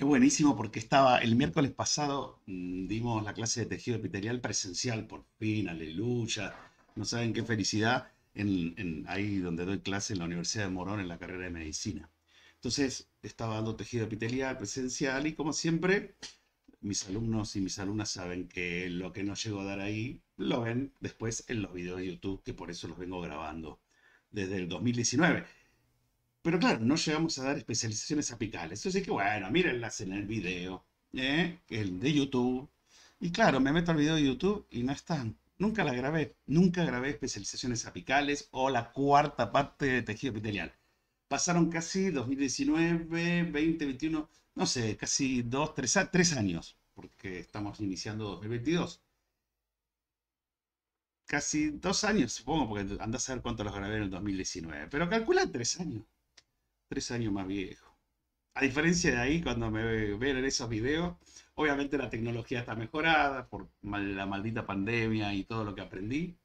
Es buenísimo porque estaba el miércoles pasado, mm, dimos la clase de tejido epitelial presencial, por fin, aleluya. No saben qué felicidad en, ahí donde doy clase en la Universidad de Morón en la carrera de medicina. Entonces, estaba dando tejido epitelial presencial y como siempre, mis alumnos y mis alumnas saben que lo que no llego a dar ahí lo ven después en los videos de YouTube, que por eso los vengo grabando desde el 2019. Pero claro, no llegamos a dar especializaciones apicales. Así que bueno, mírenlas en el video, ¿eh? el de YouTube. Y claro, me meto al video de YouTube y no están. Nunca las grabé. Nunca grabé especializaciones apicales o la cuarta parte de tejido epitelial. Pasaron casi 2019, 2021, no sé, casi dos, tres, tres años, porque estamos iniciando 2022 casi dos años, supongo, porque andas a ver cuánto los grabé en el 2019. Pero calcula tres años tres años más viejo. A diferencia de ahí, cuando me ven en esos videos, obviamente la tecnología está mejorada por la maldita pandemia y todo lo que aprendí.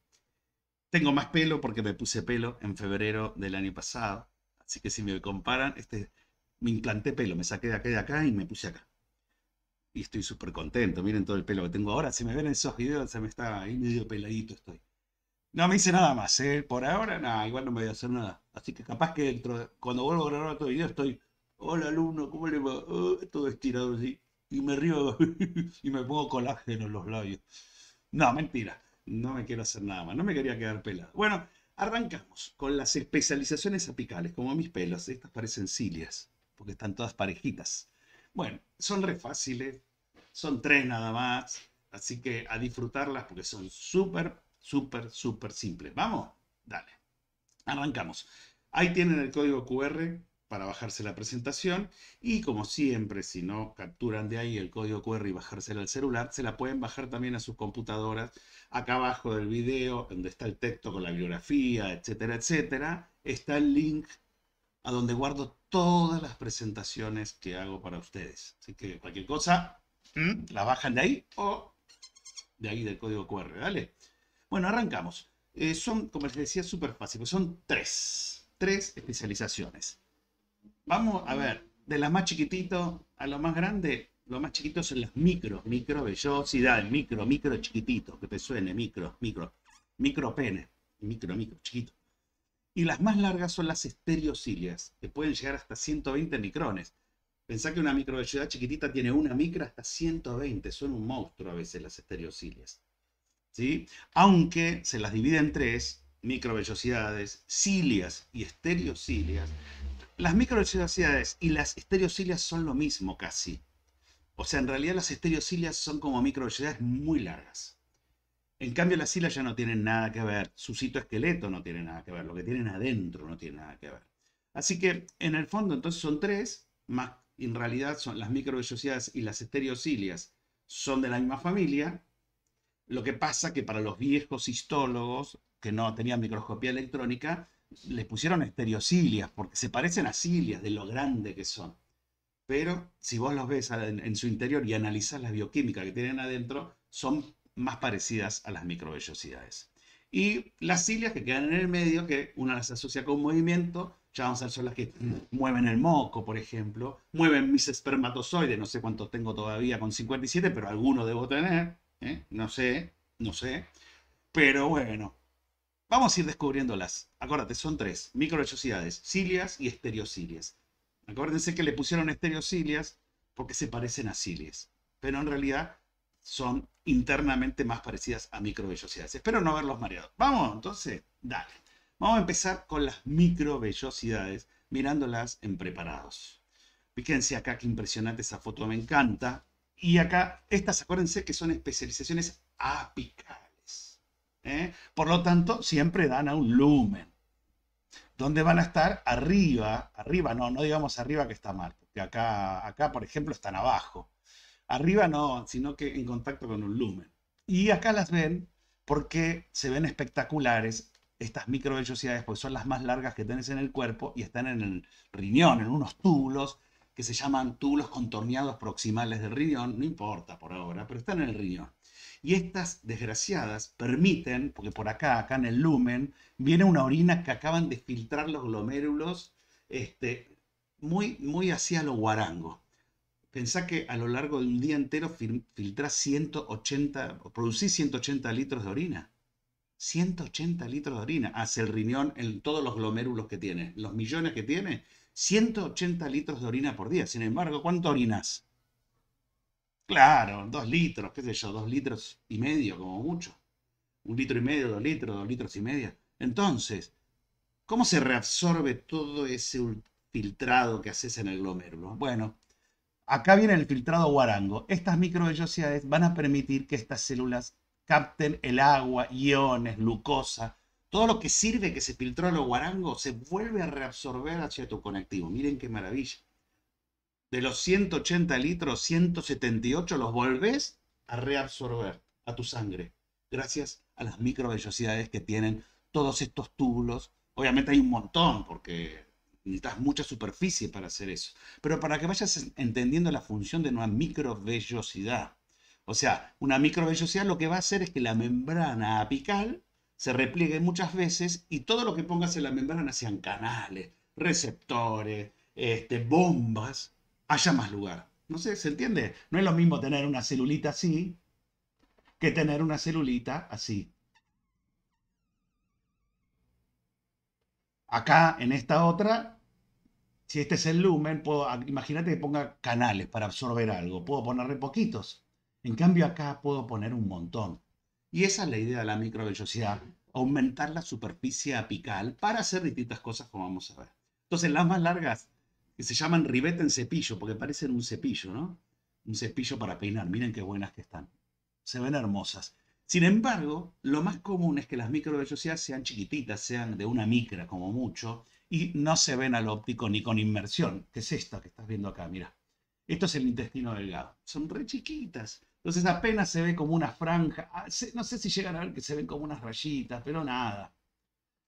Tengo más pelo porque me puse pelo en febrero del año pasado. Así que si me comparan, este, me implanté pelo, me saqué de acá y de acá y me puse acá. Y estoy súper contento. Miren todo el pelo que tengo ahora. Si me ven en esos videos, se me está ahí medio peladito estoy. No me hice nada más, ¿eh? Por ahora, no, igual no me voy a hacer nada. Así que capaz que dentro cuando vuelvo a grabar otro video estoy, hola alumno, ¿cómo le va? Uh, todo estirado así. Y me río y me pongo colágeno en los labios. No, mentira. No me quiero hacer nada más. No me quería quedar pelado. Bueno, arrancamos con las especializaciones apicales, como mis pelos. Estas parecen cilias, porque están todas parejitas. Bueno, son re fáciles. Son tres nada más. Así que a disfrutarlas porque son súper súper, súper simple. ¿Vamos? Dale. Arrancamos. Ahí tienen el código QR para bajarse la presentación y como siempre, si no capturan de ahí el código QR y bajársela al celular, se la pueden bajar también a sus computadoras. Acá abajo del video, donde está el texto con la biografía, etcétera, etcétera, está el link a donde guardo todas las presentaciones que hago para ustedes. Así que cualquier cosa, la bajan de ahí o de ahí del código QR, ¿vale? Bueno, arrancamos. Eh, son, como les decía, súper fáciles. Son tres. Tres especializaciones. Vamos a ver, de las más chiquitito a lo más grande, lo más chiquito son las micro, micro vellosidad, micro, micro chiquitito, que te suene, micro, micro, micro pene, micro, micro, chiquito. Y las más largas son las estereocilias, que pueden llegar hasta 120 micrones. Pensá que una vellosidad chiquitita tiene una micra hasta 120, son un monstruo a veces las estereocilias. Aunque se las divide en tres, microvellosidades, cilias y estereocilias, las microvellosidades y las estereocilias son lo mismo casi. O sea, en realidad las estereocilias son como microvellosidades muy largas. En cambio, las cilias ya no tienen nada que ver. Su citoesqueleto no tiene nada que ver. Lo que tienen adentro no tiene nada que ver. Así que, en el fondo, entonces son tres, más en realidad son las microvellosidades y las estereocilias son de la misma familia, lo que pasa que para los viejos histólogos que no tenían microscopía electrónica, les pusieron estereocilias, porque se parecen a cilias de lo grande que son. Pero si vos los ves en, su interior y analizás la bioquímica que tienen adentro, son más parecidas a las microvellosidades. Y las cilias que quedan en el medio, que una las asocia con movimiento, ya vamos a ver, son las que mueven el moco, por ejemplo, mueven mis espermatozoides, no sé cuántos tengo todavía con 57, pero algunos debo tener, ¿eh? No sé, no sé. Pero bueno, vamos a ir descubriéndolas. Acuérdate, son tres. Microvellosidades, cilias y estereocilias. Acuérdense que le pusieron estereocilias porque se parecen a cilias. Pero en realidad son internamente más parecidas a microvellosidades. Espero no verlos mareados. Vamos, entonces, dale. Vamos a empezar con las microvellosidades, mirándolas en preparados. Fíjense acá qué impresionante esa foto, me encanta. Y acá, estas acuérdense que son especializaciones apicales. ¿eh? Por lo tanto, siempre dan a un lumen. Donde van a estar? Arriba, arriba, no, no digamos arriba que está mal, porque acá, acá, por ejemplo, están abajo. Arriba no, sino que en contacto con un lumen. Y acá las ven porque se ven espectaculares estas microvellosidades, porque son las más largas que tenés en el cuerpo y están en el riñón, en unos túbulos que se llaman túbulos contorneados proximales del riñón, no importa por ahora, pero están en el riñón. Y estas desgraciadas permiten, porque por acá, acá en el lumen, viene una orina que acaban de filtrar los glomérulos, este, muy, muy hacia lo guarango. Pensá que a lo largo de un día entero filtra 180, producís 180 litros de orina. 180 litros de orina hacia el riñón en todos los glomérulos que tiene, los millones que tiene, 180 litros de orina por día. Sin embargo, ¿cuánto orinas? Claro, dos litros, qué sé yo, dos litros y medio como mucho. Un litro y medio, dos litros, dos litros y medio. Entonces, ¿cómo se reabsorbe todo ese filtrado que haces en el glomérulo? Bueno, acá viene el filtrado guarango. Estas microvellosidades van a permitir que estas células capten el agua, iones, glucosa, todo lo que sirve que se filtró a los guarangos se vuelve a reabsorber hacia tu conectivo. Miren qué maravilla. De los 180 litros, 178 los volvés a reabsorber a tu sangre. Gracias a las microvellosidades que tienen todos estos túbulos. Obviamente hay un montón porque necesitas mucha superficie para hacer eso. Pero para que vayas entendiendo la función de una microvellosidad. O sea, una microvellosidad lo que va a hacer es que la membrana apical se repliegue muchas veces y todo lo que pongas en la membrana sean canales, receptores, este, bombas, haya más lugar. No sé, ¿se entiende? No es lo mismo tener una celulita así que tener una celulita así. Acá, en esta otra, si este es el lumen, ah, imagínate que ponga canales para absorber algo. Puedo ponerle poquitos. En cambio acá puedo poner un montón. Y esa es la idea de la microvellosidad, aumentar la superficie apical para hacer distintas cosas como vamos a ver. Entonces las más largas, que se llaman ribete en cepillo, porque parecen un cepillo, ¿no? Un cepillo para peinar, miren qué buenas que están. Se ven hermosas. Sin embargo, lo más común es que las microvelocidades sean chiquititas, sean de una micra como mucho, y no se ven al óptico ni con inmersión, que es esta que estás viendo acá, mira. Esto es el intestino delgado. Son re chiquitas. Entonces apenas se ve como una franja. Ah, no sé si llegan a ver que se ven como unas rayitas, pero nada.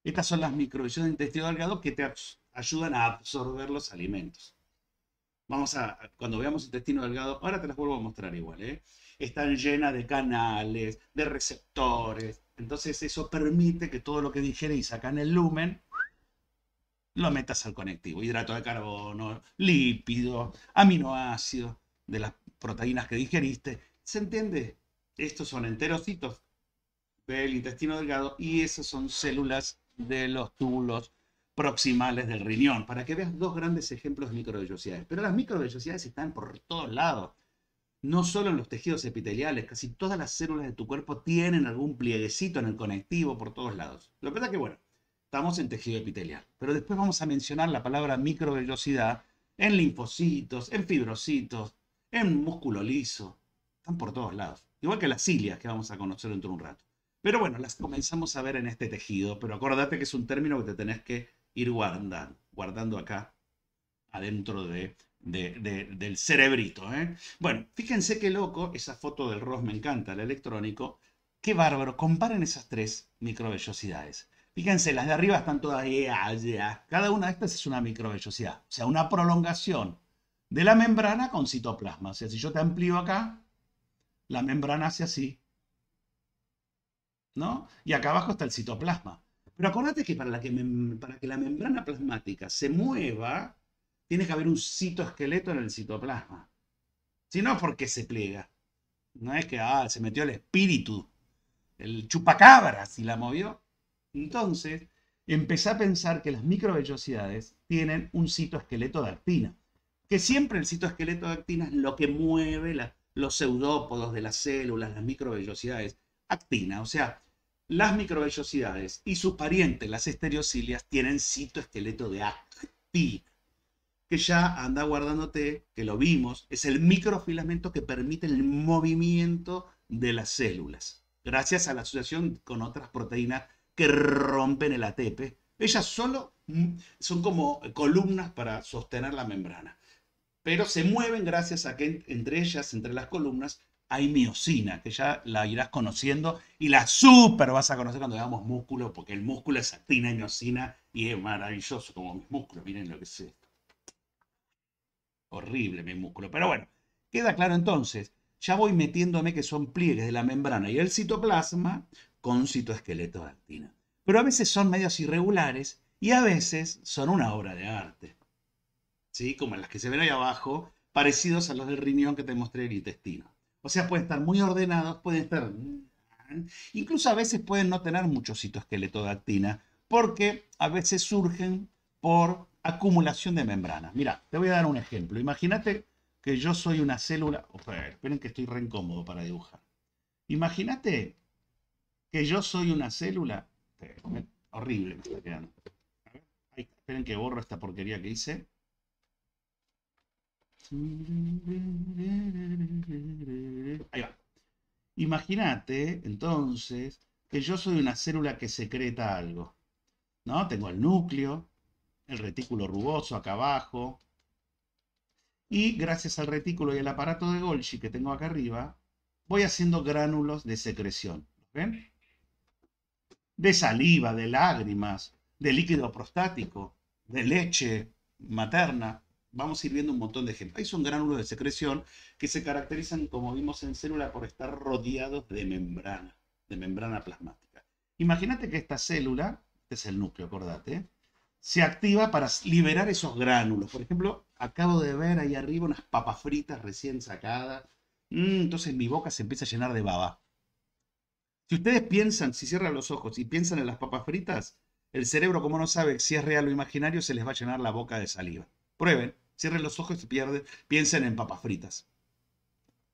Estas son las microvisiones del intestino delgado que te ayudan a absorber los alimentos. Vamos a, cuando veamos intestino delgado, ahora te las vuelvo a mostrar igual, ¿eh? Están llenas de canales, de receptores. Entonces eso permite que todo lo que digerís acá en el lumen lo metas al conectivo. Hidrato de carbono, lípidos, aminoácidos de las proteínas que digeriste se entiende. Estos son enterocitos del intestino delgado y esas son células de los túbulos proximales del riñón, para que veas dos grandes ejemplos de microvellosidades. Pero las microvellosidades están por todos lados, no solo en los tejidos epiteliales, casi todas las células de tu cuerpo tienen algún plieguecito en el conectivo por todos lados. Lo que pasa es que, bueno, estamos en tejido epitelial, pero después vamos a mencionar la palabra microvellosidad en linfocitos, en fibrocitos, en músculo liso, están por todos lados. Igual que las cilias que vamos a conocer dentro de un rato. Pero bueno, las comenzamos a ver en este tejido. Pero acordate que es un término que te tenés que ir guardando, guardando acá, adentro de, del cerebrito. ¿eh? Bueno, fíjense qué loco, esa foto del rostro me encanta, el electrónico. Qué bárbaro, comparen esas tres microvellosidades. Fíjense, las de arriba están todas eh, allá. Cada una de estas es una microvellosidad, o sea, una prolongación de la membrana con citoplasma. O sea, si yo te amplío acá, la membrana hace así. ¿No? Y acá abajo está el citoplasma. Pero acordate que para, que la membrana plasmática se mueva, tiene que haber un citoesqueleto en el citoplasma. Si no, porque se pliega. No es que ah, se metió el espíritu, el chupacabra, si la movió. Entonces, empecé a pensar que las microvellosidades tienen un citoesqueleto de actina. Que siempre el citoesqueleto de actina es lo que mueve la, los pseudópodos de las células, las microvellosidades, actina, o sea, las microvellosidades y sus parientes, las estereocilias, tienen citoesqueleto de actina, que ya anda guardándote, que lo vimos, es el microfilamento que permite el movimiento de las células, gracias a la asociación con otras proteínas que rompen el ATP. Ellas solo mm, son como columnas para sostener la membrana pero se mueven gracias a que entre ellas, entre las columnas, hay miocina, que ya la irás conociendo y la super vas a conocer cuando veamos músculo, porque el músculo es actina y miocina y es maravilloso como mis músculos, miren lo que es esto. Horrible mi músculo, pero bueno, queda claro entonces, ya voy metiéndome que son pliegues de la membrana y el citoplasma con citoesqueleto de actina. Pero a veces son medios irregulares y a veces son una obra de arte. ¿sí? como las que se ven ahí abajo, parecidos a los del riñón que te mostré el intestino. O sea, pueden estar muy ordenados, pueden estar... Incluso a veces pueden no tener mucho citoesqueletodactina, porque a veces surgen por acumulación de membranas. Mira, te voy a dar un ejemplo. Imagínate que yo soy una célula... Oh, esperen que estoy re incómodo para dibujar. Imagínate que yo soy una célula... Horrible me está quedando. esperen que borro esta porquería que hice. Ahí va. Imagínate, entonces, que yo soy una célula que secreta algo. ¿No? Tengo el núcleo, el retículo rugoso acá abajo. Y gracias al retículo y el aparato de Golgi que tengo acá arriba, voy haciendo gránulos de secreción. ¿Ven? De saliva, de lágrimas, de líquido prostático, de leche materna vamos a ir viendo un montón de ejemplos. Ahí son gránulos de secreción que se caracterizan, como vimos en célula, por estar rodeados de membrana, de membrana plasmática. Imagínate que esta célula, este es el núcleo, acordate, se activa para liberar esos gránulos. Por ejemplo, acabo de ver ahí arriba unas papas fritas recién sacadas. Mm, entonces mi boca se empieza a llenar de baba. Si ustedes piensan, si cierran los ojos y piensan en las papas fritas, el cerebro, como no sabe si es real o imaginario, se les va a llenar la boca de saliva. Prueben. Cierren los ojos y pierden, piensen en papas fritas.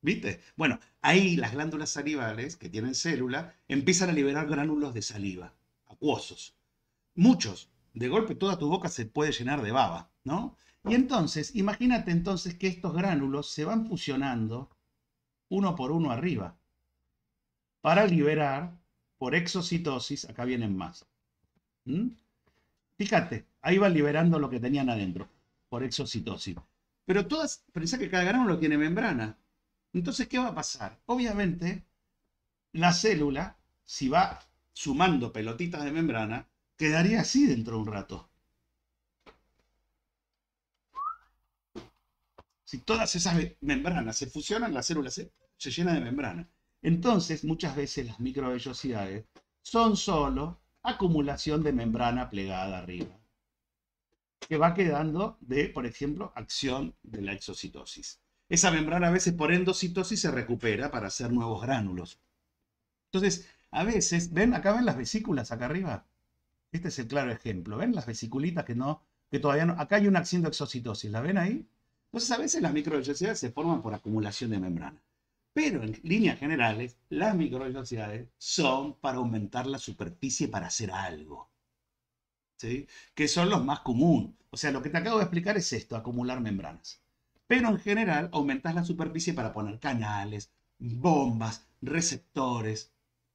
¿Viste? Bueno, ahí las glándulas salivales, que tienen célula, empiezan a liberar gránulos de saliva, acuosos. Muchos. De golpe toda tu boca se puede llenar de baba, ¿no? Y entonces, imagínate entonces que estos gránulos se van fusionando uno por uno arriba para liberar por exocitosis, acá vienen más. Fíjate, ahí van liberando lo que tenían adentro por exocitosis. Pero todas, pensá que cada lo tiene membrana. Entonces, ¿qué va a pasar? Obviamente, la célula, si va sumando pelotitas de membrana, quedaría así dentro de un rato. Si todas esas membranas se fusionan, la célula se, se llena de membrana. Entonces, muchas veces las microvellosidades son solo acumulación de membrana plegada arriba que va quedando de, por ejemplo, acción de la exocitosis. Esa membrana a veces por endocitosis se recupera para hacer nuevos gránulos. Entonces, a veces, ven, acá ven las vesículas acá arriba. Este es el claro ejemplo. ¿Ven las vesiculitas que no, que todavía no? Acá hay una acción de exocitosis. ¿La ven ahí? Entonces, a veces las microvellosidades se forman por acumulación de membrana. Pero en líneas generales, las microvellosidades son para aumentar la superficie para hacer algo que son los más comunes. O sea, lo que te acabo de explicar es esto, acumular membranas. Pero en general aumentas la superficie para poner canales, bombas, receptores,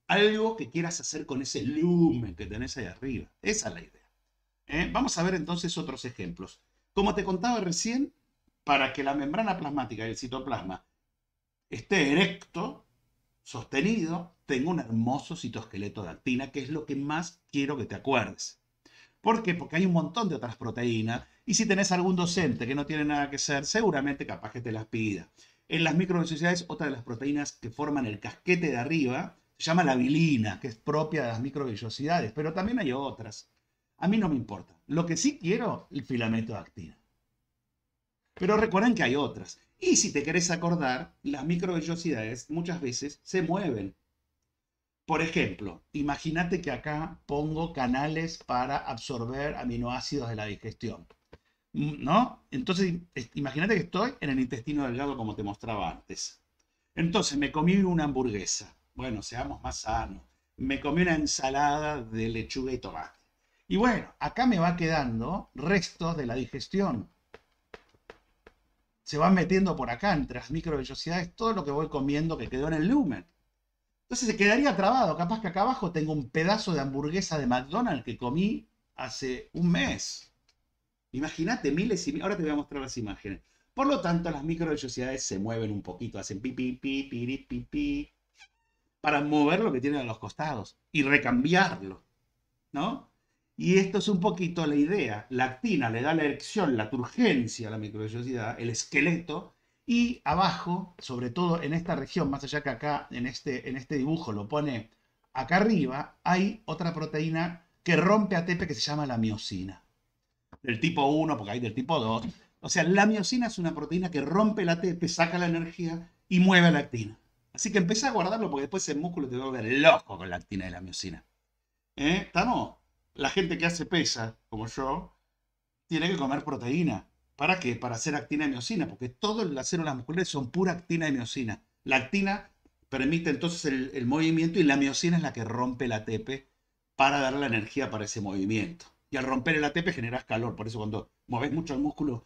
algo que quieras hacer con ese lumen que tenés ahí arriba. Esa es la idea. ¿eh? Vamos a ver entonces otros ejemplos. Como te contaba recién, para que la membrana plasmática y el citoplasma esté erecto, sostenido, tengo un hermoso citoesqueleto de actina, que es lo que más quiero que te acuerdes. ¿Por qué? Porque hay un montón de otras proteínas y si tenés algún docente que no tiene nada que hacer, seguramente capaz que te las pida. En las microvellosidades, otra de las proteínas que forman el casquete de arriba se llama la bilina, que es propia de las microvellosidades, pero también hay otras. A mí no me importa. Lo que sí quiero, el filamento de actina. Pero recuerden que hay otras. Y si te querés acordar, las microvellosidades muchas veces se mueven por ejemplo, imagínate que acá pongo canales para absorber aminoácidos de la digestión. ¿No? Entonces, imagínate que estoy en el intestino delgado como te mostraba antes. Entonces, me comí una hamburguesa. Bueno, seamos más sanos. Me comí una ensalada de lechuga y tomate. Y bueno, acá me va quedando restos de la digestión. Se van metiendo por acá, entre las microvellosidades, todo lo que voy comiendo que quedó en el lumen. Entonces se quedaría trabado. Capaz que acá abajo tengo un pedazo de hamburguesa de McDonald's que comí hace un mes. Imagínate miles y miles. Ahora te voy a mostrar las imágenes. Por lo tanto, las microvellosidades se mueven un poquito, hacen pipi, pipi, pipi, pipi, para mover lo que tienen a los costados y recambiarlo. ¿No? Y esto es un poquito la idea. La actina le da la erección, la turgencia a la microvellosidad, el esqueleto, y abajo, sobre todo en esta región, más allá que acá en este, en este dibujo lo pone acá arriba, hay otra proteína que rompe ATP que se llama la miocina. Del tipo 1, porque hay del tipo 2. O sea, la miocina es una proteína que rompe la ATP, saca la energía y mueve la actina. Así que empecé a guardarlo porque después el músculo te va a volver loco con la actina y la miocina. ¿Eh? no? La gente que hace pesa, como yo, tiene que comer proteína. ¿Para qué? Para hacer actina y miocina, porque todas las células musculares son pura actina y miocina. La actina permite entonces el, movimiento y la miocina es la que rompe el ATP para dar la energía para ese movimiento. Y al romper el ATP generas calor, por eso cuando mueves mucho el músculo,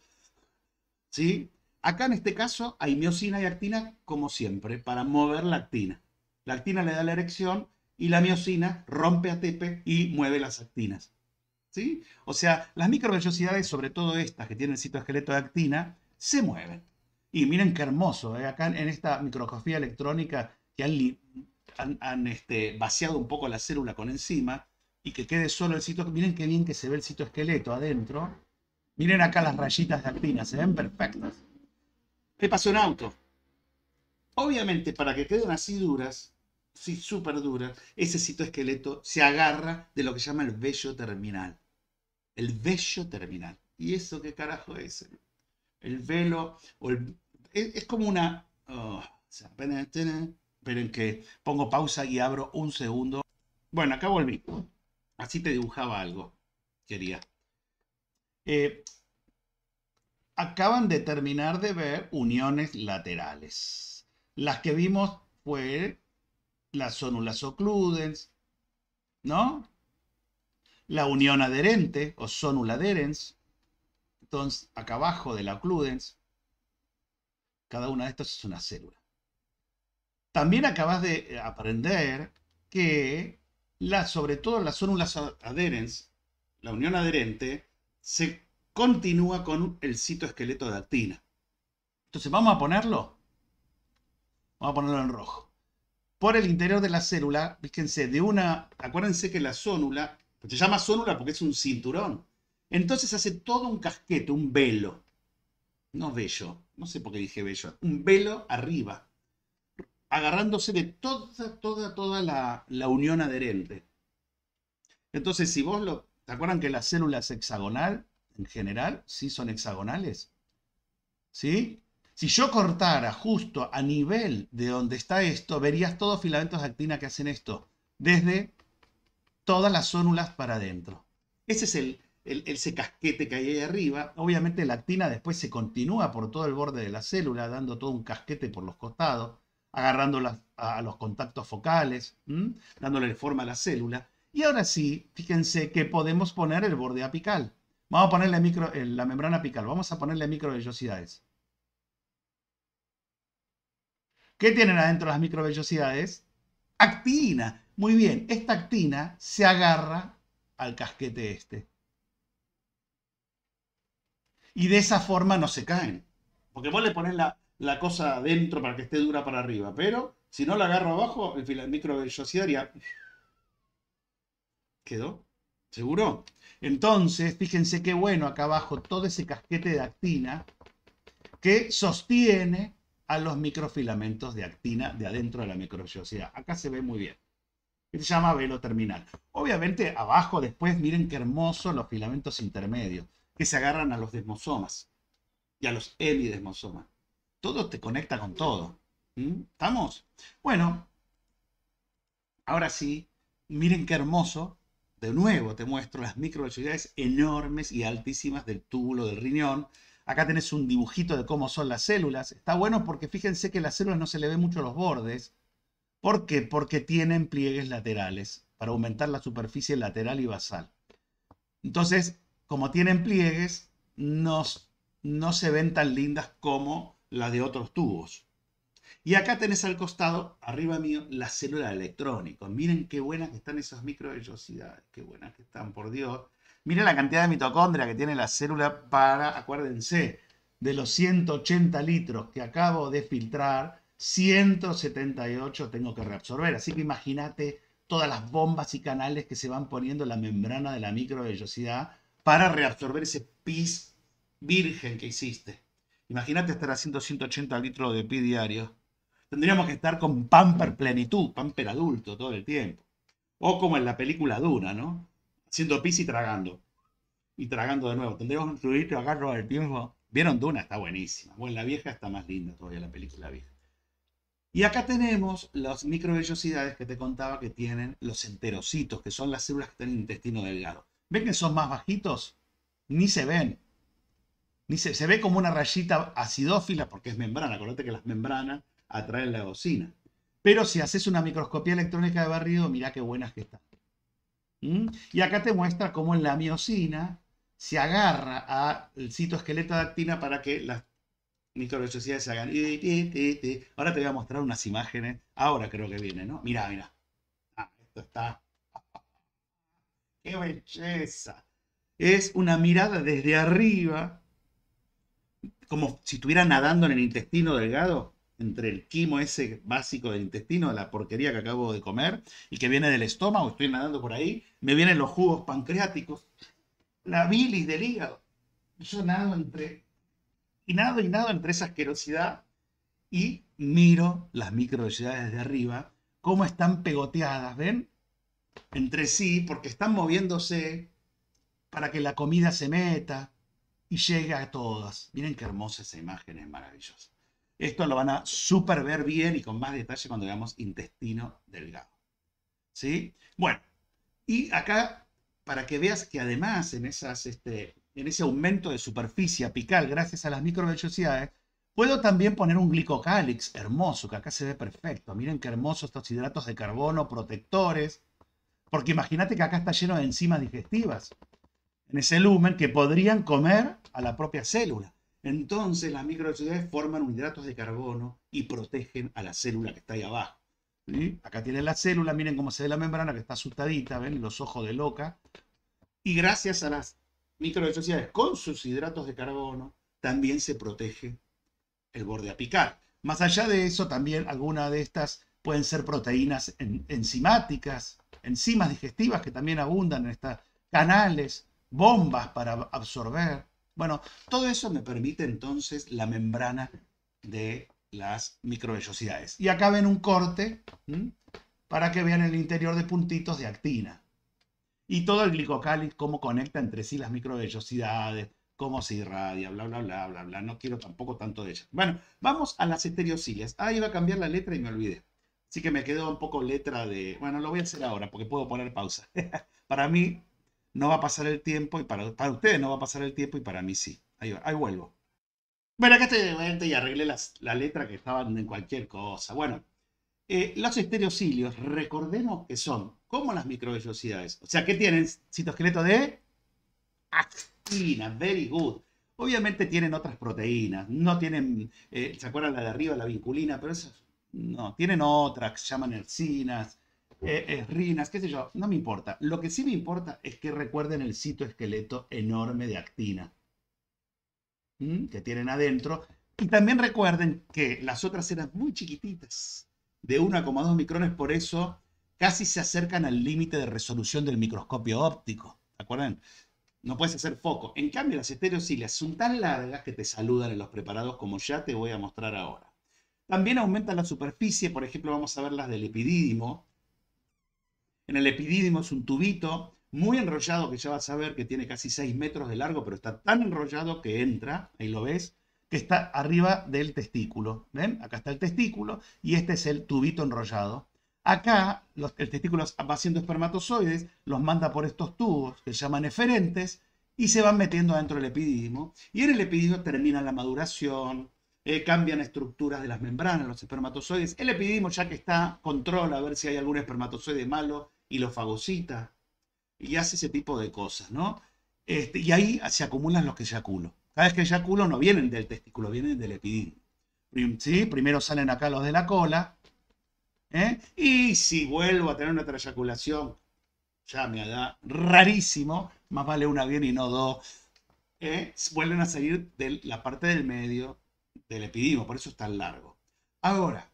¿sí? Acá en este caso hay miocina y actina como siempre, para mover la actina. La actina le da la erección y la miocina rompe ATP y mueve las actinas. O sea, las microvellosidades, sobre todo estas que tienen el citoesqueleto de actina, se mueven. Y miren qué hermoso, ¿eh? acá en esta microscopía electrónica que han, este, vaciado un poco la célula con encima y que quede solo el cito, miren qué bien que se ve el citoesqueleto adentro. Miren acá las rayitas de actina, se ven perfectas. ¿Qué pasó en auto? Obviamente, para que queden así duras, sí, súper duras, ese citoesqueleto se agarra de lo que se llama el vello terminal el vello terminal. ¿Y eso qué carajo es? El velo, es, como una... Oh, Pero en que pongo pausa y abro un segundo. Bueno, acá volví. Así te dibujaba algo. Quería. Eh, acaban de terminar de ver uniones laterales. Las que vimos fue las zonulas ocludens, ¿no? la unión adherente o zónula adherens, entonces acá abajo de la occludens, cada una de estas es una célula. También acabas de eh, aprender que la, sobre todo las zónula adherens, la unión adherente, se continúa con el citoesqueleto de actina. Entonces vamos a ponerlo, vamos a ponerlo en rojo. Por el interior de la célula, fíjense, de una, acuérdense que la zónula se pues llama célula porque es un cinturón. Entonces hace todo un casquete, un velo. No vello, no sé por qué dije vello. Un velo arriba, agarrándose de toda, toda, toda la, unión adherente. Entonces, si vos lo... ¿te acuerdan que las células hexagonal? En general, sí son hexagonales. ¿Sí? Si yo cortara justo a nivel de donde está esto, verías todos filamentos de actina que hacen esto, desde todas las zónulas para adentro. Ese es el, ese casquete que hay ahí arriba. Obviamente la actina después se continúa por todo el borde de la célula, dando todo un casquete por los costados, agarrando a los contactos focales, dándole forma a la célula. Y ahora sí, fíjense que podemos poner el borde apical. Vamos a ponerle micro, eh, la membrana apical, vamos a ponerle microvellosidades. ¿Qué tienen adentro las microvellosidades? Actina. Muy bien, esta actina se agarra al casquete este. Y de esa forma no se caen. Porque vos le pones la, cosa adentro para que esté dura para arriba, pero si no la agarro abajo, el micro vellosidad ¿Quedó? ¿Seguro? Entonces, fíjense qué bueno acá abajo todo ese casquete de actina que sostiene a los microfilamentos de actina de adentro de la microvellosidad. Acá se ve muy bien que se llama velo terminal. Obviamente, abajo después, miren qué hermosos los filamentos intermedios, que se agarran a los desmosomas y a los hemidesmosomas. Todo te conecta con todo. ¿Mm? ¿Estamos? Bueno, ahora sí, miren qué hermoso. De nuevo te muestro las microvelocidades enormes y altísimas del túbulo del riñón. Acá tenés un dibujito de cómo son las células. Está bueno porque fíjense que a las células no se le ve mucho los bordes ¿Por qué? Porque tienen pliegues laterales para aumentar la superficie lateral y basal. Entonces, como tienen pliegues, no, no se ven tan lindas como las de otros tubos. Y acá tenés al costado, arriba mío, la célula electrónica. Miren qué buenas que están esas microvellosidades, qué buenas que están, por Dios. Miren la cantidad de mitocondria que tiene la célula para, acuérdense, de los 180 litros que acabo de filtrar, 178 tengo que reabsorber. Así que imagínate todas las bombas y canales que se van poniendo en la membrana de la microvellosidad para reabsorber ese pis virgen que hiciste. Imagínate estar haciendo 180 litros de pis diario. Tendríamos que estar con pamper plenitud, pamper adulto todo el tiempo. O como en la película Duna, ¿no? Haciendo pis y tragando. Y tragando de nuevo. Tendríamos un fluido agarro del tiempo. ¿Vieron Duna? Está buenísima. Bueno, la vieja está más linda todavía, la película vieja. Y acá tenemos las microvellosidades que te contaba que tienen los enterocitos, que son las células que están el intestino delgado. ¿Ven que son más bajitos? Ni se ven. Ni se, ve como una rayita acidófila porque es membrana. Acuérdate que las membranas atraen la bocina. Pero si haces una microscopía electrónica de barrido, mirá qué buenas que están. ¿Mm? Y acá te muestra cómo la miocina se agarra al citoesqueleto de actina para que las hagan. Ahora te voy a mostrar unas imágenes. Ahora creo que viene, ¿no? Mirá, mirá. Ah, esto está. ¡Qué belleza! Es una mirada desde arriba, como si estuviera nadando en el intestino delgado, entre el quimo ese básico del intestino, la porquería que acabo de comer, y que viene del estómago, estoy nadando por ahí, me vienen los jugos pancreáticos, la bilis del hígado. Yo nado entre y nado y nada entre esa asquerosidad y miro las microvelocidades de arriba, cómo están pegoteadas, ¿ven? Entre sí, porque están moviéndose para que la comida se meta y llegue a todas. Miren qué hermosa esa imagen, es maravillosa. Esto lo van a super ver bien y con más detalle cuando veamos intestino delgado. ¿Sí? Bueno, y acá, para que veas que además en esas este, en ese aumento de superficie apical gracias a las microvellosidades, puedo también poner un glicocálix hermoso, que acá se ve perfecto. Miren qué hermosos estos hidratos de carbono protectores, porque imagínate que acá está lleno de enzimas digestivas en ese lumen que podrían comer a la propia célula. Entonces las microvellosidades forman un hidratos de carbono y protegen a la célula que está ahí abajo. Acá tienen la célula, miren cómo se ve la membrana que está asustadita, ven los ojos de loca. Y gracias a las microvellosidades con sus hidratos de carbono, también se protege el borde apical. Más allá de eso, también algunas de estas pueden ser proteínas enzimáticas, enzimas digestivas que también abundan en estos canales, bombas para absorber. Bueno, todo eso me permite entonces la membrana de las microvellosidades. Y acá ven un corte para que vean el interior de puntitos de actina. Y todo el glicocálix cómo conecta entre sí las microvellosidades, cómo se irradia, bla, bla, bla, bla, bla. No quiero tampoco tanto de ella. Bueno, vamos a las estereocilias. Ah, iba a cambiar la letra y me olvidé. Así que me quedó un poco letra de... Bueno, lo voy a hacer ahora porque puedo poner pausa. para mí no va a pasar el tiempo y para, ustedes no va a pasar el tiempo y para mí sí. Ahí, ahí vuelvo. Bueno, acá estoy de vuelta y arreglé la letra que estaban en cualquier cosa. Bueno, eh, los estereocilios, recordemos que son como las microvellosidades. O sea, ¿qué tienen? Citoesqueleto de actina, very good. Obviamente tienen otras proteínas, no tienen, eh, ¿se acuerdan la de arriba, la vinculina? Pero esas, no, tienen otras, se llaman hercinas, eh, rinas, qué sé yo, no me importa. Lo que sí me importa es que recuerden el citoesqueleto enorme de actina que tienen adentro. Y también recuerden que las otras eran muy chiquititas de 1,2 micrones, por eso casi se acercan al límite de resolución del microscopio óptico. ¿De acuerdo? No puedes hacer foco. En cambio, las estereocilias son tan largas que te saludan en los preparados como ya te voy a mostrar ahora. También aumentan la superficie, por ejemplo, vamos a ver las del epidídimo. En el epidídimo es un tubito muy enrollado que ya vas a ver que tiene casi 6 metros de largo, pero está tan enrollado que entra, ahí lo ves, que está arriba del testículo. ¿Ven? Acá está el testículo y este es el tubito enrollado. Acá los, el testículo va haciendo espermatozoides, los manda por estos tubos que se llaman eferentes y se van metiendo dentro del epididimo. Y en el epididimo termina la maduración, eh, cambian estructuras de las membranas, los espermatozoides. El epididimo ya que está, controla a ver si hay algún espermatozoide malo y lo fagocita. Y hace ese tipo de cosas, ¿no? Este, y ahí se acumulan los que se acumulan. Sabes que ya no vienen del testículo, vienen del epidídimo. Primero salen acá los de la cola. ¿eh? Y si vuelvo a tener una trayaculación, ya me da rarísimo. Más vale una bien y no dos. ¿eh? Vuelven a salir de la parte del medio del epidídimo, por eso es tan largo. Ahora,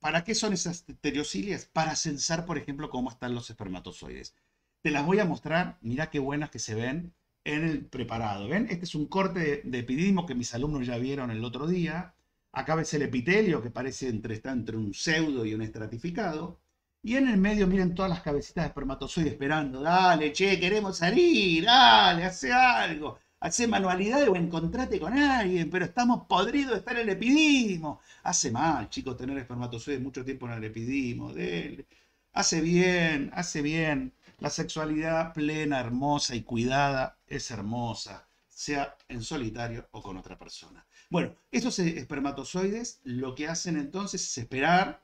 ¿para qué son esas teriosilias Para censar, por ejemplo, cómo están los espermatozoides. Te las voy a mostrar, mira qué buenas que se ven en el preparado. ¿Ven? Este es un corte de, epidismo que mis alumnos ya vieron el otro día. Acá ves el epitelio que parece entre, está entre un pseudo y un estratificado. Y en el medio miren todas las cabecitas de espermatozoides esperando. Dale, che, queremos salir, dale, hace algo. Hace manualidades o encontrate con alguien, pero estamos podridos de estar en el epidismo. Hace mal, chicos, tener espermatozoides mucho tiempo en el epidismo. Hace bien, hace bien. La sexualidad plena, hermosa y cuidada es hermosa, sea en solitario o con otra persona. Bueno, esos e-, espermatozoides lo que hacen entonces es esperar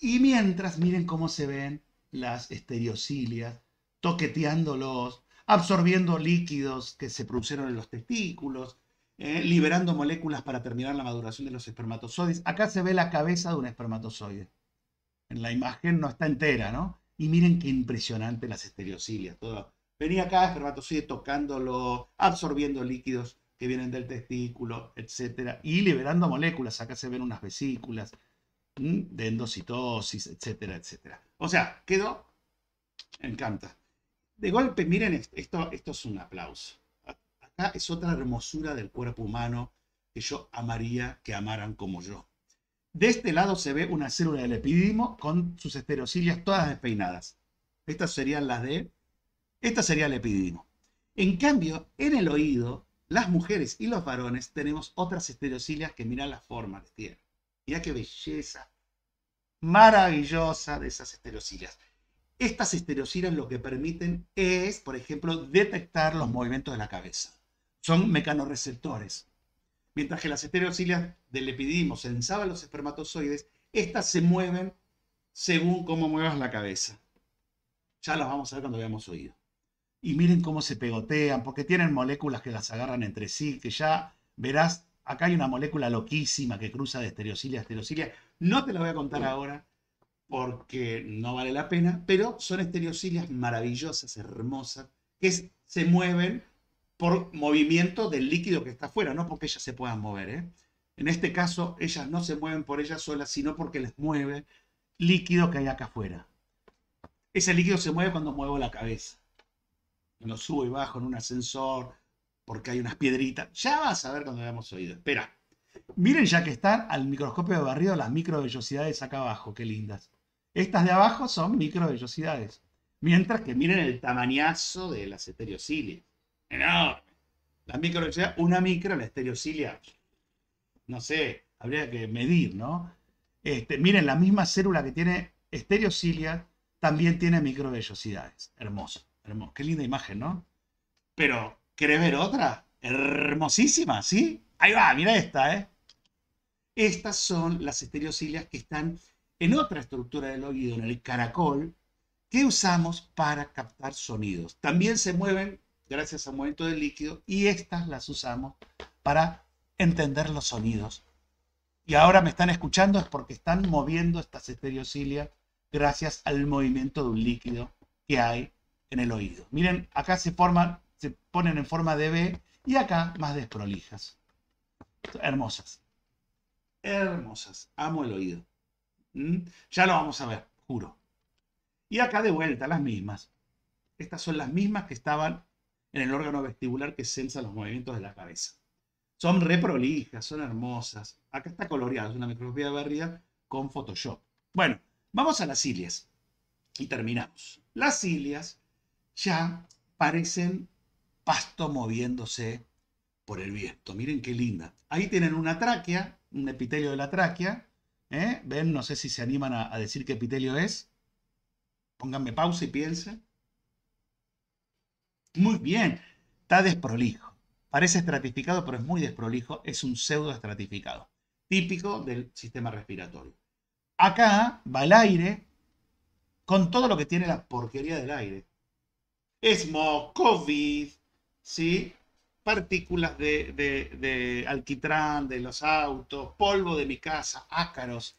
y mientras miren cómo se ven las estereocilias, toqueteándolos, absorbiendo líquidos que se produjeron en los testículos, eh, liberando moléculas para terminar la maduración de los espermatozoides. Acá se ve la cabeza de un espermatozoide. En la imagen no está entera, ¿no? Y miren qué impresionante las estereocilias, todo. Venía acá, espermatozoide tocándolo, absorbiendo líquidos que vienen del testículo, etcétera, y liberando moléculas. Acá se ven unas vesículas de endocitosis, etcétera, etcétera. O sea, quedó. Encanta. De golpe, miren, esto, esto es un aplauso. Acá es otra hermosura del cuerpo humano que yo amaría que amaran como yo. De este lado se ve una célula del epididimo con sus esterocilias todas despeinadas. Estas serían las de... Esta sería el epididimo. En cambio, en el oído, las mujeres y los varones tenemos otras esterocilias que miran la forma de tierra Mirá qué belleza maravillosa de esas esterocilias. Estas esterocilias lo que permiten es, por ejemplo, detectar los movimientos de la cabeza. Son mecanorreceptores. Mientras que las estereocilias del se sensaban los espermatozoides, estas se mueven según cómo muevas la cabeza. Ya las vamos a ver cuando veamos oído. Y miren cómo se pegotean, porque tienen moléculas que las agarran entre sí, que ya verás, acá hay una molécula loquísima que cruza de estereocilia a estereocilia. No te la voy a contar ahora porque no vale la pena, pero son estereocilias maravillosas, hermosas, que se mueven por movimiento del líquido que está afuera, no porque ellas se puedan mover. ¿eh? En este caso, ellas no se mueven por ellas solas, sino porque les mueve líquido que hay acá afuera. Ese líquido se mueve cuando muevo la cabeza. Lo subo y bajo en un ascensor, porque hay unas piedritas. Ya vas a ver cuando hayamos oído. Espera. Miren ya que están al microscopio de barrido las microvellosidades acá abajo. Qué lindas. Estas de abajo son microvellosidades. Mientras que miren el tamañazo de las heterosilias enorme. La microvelocidad, una micro, la estereocilia, no sé, habría que medir, ¿no? Este, miren, la misma célula que tiene estereocilia también tiene microvellosidades. Hermoso, hermosa, Qué linda imagen, ¿no? Pero, ¿querés ver otra? Hermosísima, ¿sí? Ahí va, mira esta, ¿eh? Estas son las estereocilias que están en otra estructura del oído, en el caracol, que usamos para captar sonidos. También se mueven gracias al movimiento del líquido y estas las usamos para entender los sonidos. Y ahora me están escuchando es porque están moviendo estas estereocilias gracias al movimiento de un líquido que hay en el oído. Miren, acá se forman, se ponen en forma de B y acá más desprolijas. Hermosas. Hermosas. Amo el oído. ¿Mm? Ya lo vamos a ver, juro. Y acá de vuelta, las mismas. Estas son las mismas que estaban en el órgano vestibular que sensa los movimientos de la cabeza. Son reprolijas, son hermosas. Acá está coloreado, es una microscopía de barrida con Photoshop. Bueno, vamos a las cilias y terminamos. Las cilias ya parecen pasto moviéndose por el viento. Miren qué linda. Ahí tienen una tráquea, un epitelio de la tráquea. ¿eh? Ven, no sé si se animan a, a decir qué epitelio es. Pónganme pausa y piensen. Muy bien, está desprolijo. Parece estratificado, pero es muy desprolijo. Es un pseudo estratificado, típico del sistema respiratorio. Acá va el aire con todo lo que tiene la porquería del aire. Esmo, COVID, ¿sí? partículas de, de, alquitrán de los autos, polvo de mi casa, ácaros.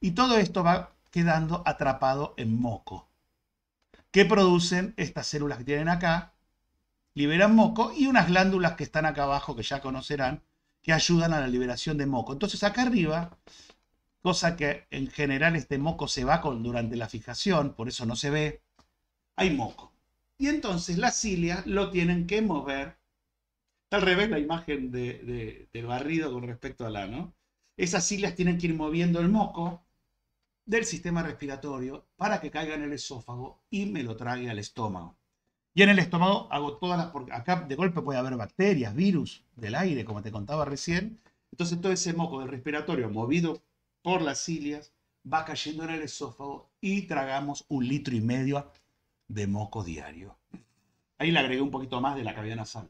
Y todo esto va quedando atrapado en moco. ¿Qué producen estas células que tienen acá? liberan moco y unas glándulas que están acá abajo que ya conocerán que ayudan a la liberación de moco. Entonces acá arriba, cosa que en general este moco se va con, durante la fijación, por eso no se ve, hay moco. Y entonces las cilias lo tienen que mover. Está al revés la imagen del barrido con respecto a la, ¿no? Esas cilias tienen que ir moviendo el moco del sistema respiratorio para que caiga en el esófago y me lo trague al estómago. Y en el estómago hago todas las... Porque acá de golpe puede haber bacterias, virus del aire, como te contaba recién. Entonces todo ese moco del respiratorio movido por las cilias va cayendo en el esófago y tragamos un litro y medio de moco diario. Ahí le agregué un poquito más de la cavidad nasal.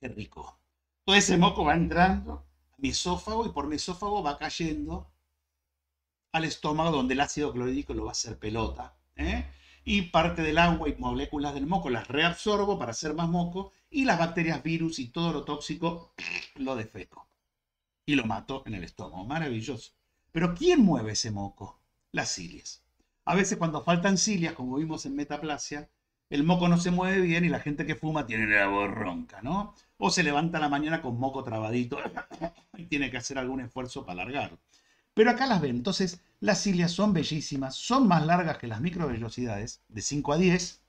Qué rico. Todo ese moco va entrando a mi esófago y por mi esófago va cayendo al estómago donde el ácido clorhídrico lo va a hacer pelota. ¿eh? y parte del agua y moléculas del moco las reabsorbo para hacer más moco y las bacterias, virus y todo lo tóxico lo defeco y lo mato en el estómago. Maravilloso. Pero ¿quién mueve ese moco? Las cilias. A veces cuando faltan cilias, como vimos en metaplasia, el moco no se mueve bien y la gente que fuma tiene la voz ronca, ¿no? O se levanta a la mañana con moco trabadito y tiene que hacer algún esfuerzo para alargarlo. Pero acá las ven. Entonces, las cilias son bellísimas, son más largas que las microvelocidades, de 5 a 10.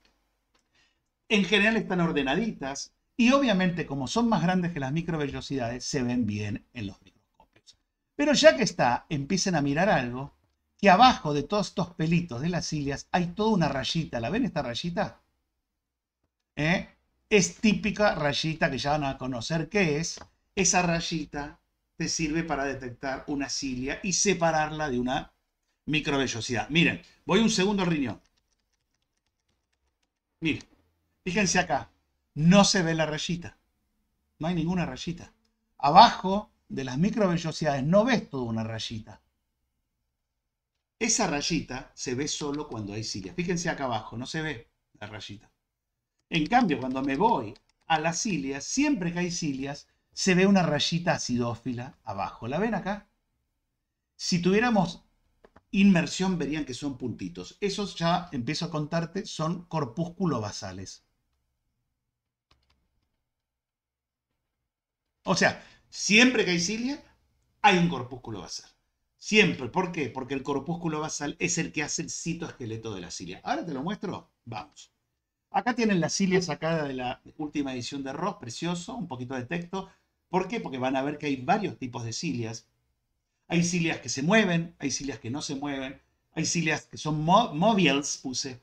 En general están ordenaditas y obviamente como son más grandes que las microvelocidades, se ven bien en los microscopios. Pero ya que está, empiecen a mirar algo, que abajo de todos estos pelitos de las cilias hay toda una rayita. ¿La ven esta rayita? ¿Eh? Es típica rayita que ya van a conocer qué es. Esa rayita te sirve para detectar una cilia y separarla de una microvellosidad. Miren, voy un segundo riñón. Miren, fíjense acá, no se ve la rayita. No hay ninguna rayita. Abajo de las microvellosidades no ves toda una rayita. Esa rayita se ve solo cuando hay cilia. Fíjense acá abajo, no se ve la rayita. En cambio, cuando me voy a las cilias, siempre que hay cilias, se ve una rayita acidófila abajo. ¿La ven acá? Si tuviéramos inmersión, verían que son puntitos. Esos ya empiezo a contarte, son corpúsculo basales. O sea, siempre que hay cilia, hay un corpúsculo basal. Siempre. ¿Por qué? Porque el corpúsculo basal es el que hace el citoesqueleto de la cilia. Ahora te lo muestro. Vamos. Acá tienen la cilia sacada de la última edición de Ross, precioso, un poquito de texto ¿Por qué? Porque van a ver que hay varios tipos de cilias. Hay cilias que se mueven, hay cilias que no se mueven, hay cilias que son móviles, puse.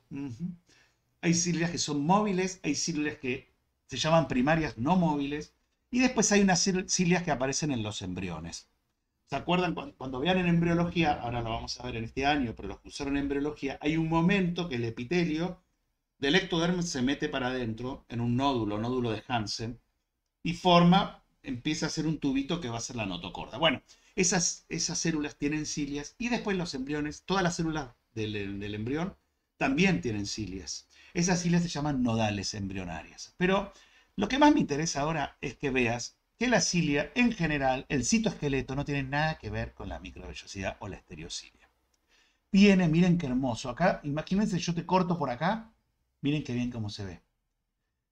Hay cilias que son móviles, hay cilias que se llaman primarias no móviles, y después hay unas cilias que aparecen en los embriones. ¿Se acuerdan? Cuando, vean en embriología, ahora lo vamos a ver en este año, pero los que usaron en embriología, hay un momento que el epitelio del ectoderm se mete para adentro en un nódulo, nódulo de Hansen, y forma empieza a ser un tubito que va a ser la notocorda. Bueno, esas, esas células tienen cilias y después los embriones, todas las células del, embrión también tienen cilias. Esas cilias se llaman nodales embrionarias. Pero lo que más me interesa ahora es que veas que la cilia, en general, el citoesqueleto, no tiene nada que ver con la microvellosidad o la estereocilia. Tiene, miren qué hermoso. Acá, imagínense, yo te corto por acá, miren qué bien cómo se ve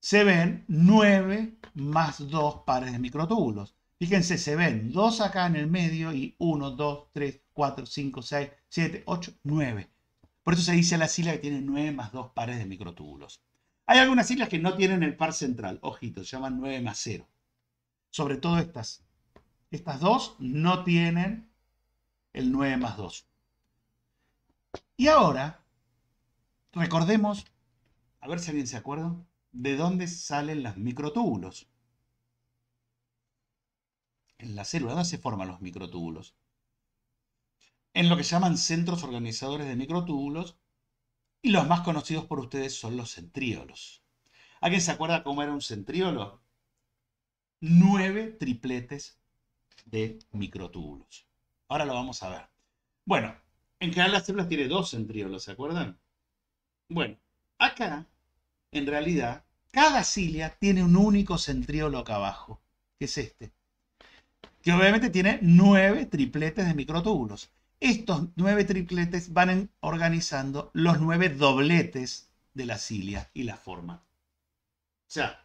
se ven 9 más 2 pares de microtúbulos. Fíjense, se ven 2 acá en el medio y 1, 2, 3, 4, 5, 6, 7, 8, 9. Por eso se dice la sigla que tiene 9 más 2 pares de microtúbulos. Hay algunas siglas que no tienen el par central. Ojito, se llaman 9 más 0. Sobre todo estas. Estas dos no tienen el 9 más 2. Y ahora, recordemos, a ver si alguien se acuerda, de dónde salen los microtúbulos. En la célula, ¿dónde se forman los microtúbulos? En lo que llaman centros organizadores de microtúbulos, y los más conocidos por ustedes son los centríolos. ¿Alguien se acuerda cómo era un centríolo? Nueve tripletes de microtúbulos. Ahora lo vamos a ver. Bueno, en cada las células tiene dos centríolos, ¿se acuerdan? Bueno, acá en realidad, cada cilia tiene un único centriolo acá abajo, que es este, que obviamente tiene nueve tripletes de microtúbulos. Estos nueve tripletes van organizando los nueve dobletes de la cilia y la forma. O sea,